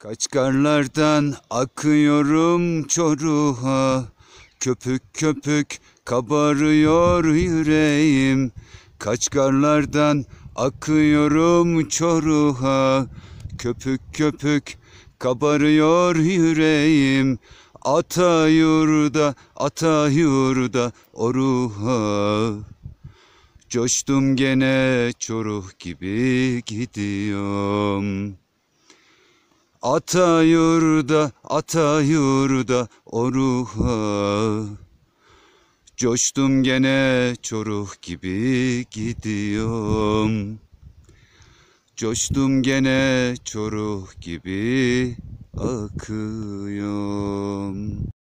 Kaçkarlardan akıyorum çoruha Köpük köpük kabarıyor yüreğim Kaçkarlardan akıyorum çoruha Köpük köpük kabarıyor yüreğim Ata yurda, ata yurda oruha Coştum gene çoruh gibi gidiyorum Ata yurda, ata yurda o ruha Coştum gene çoruh gibi gidiyorum Coştum gene çoruh gibi akıyor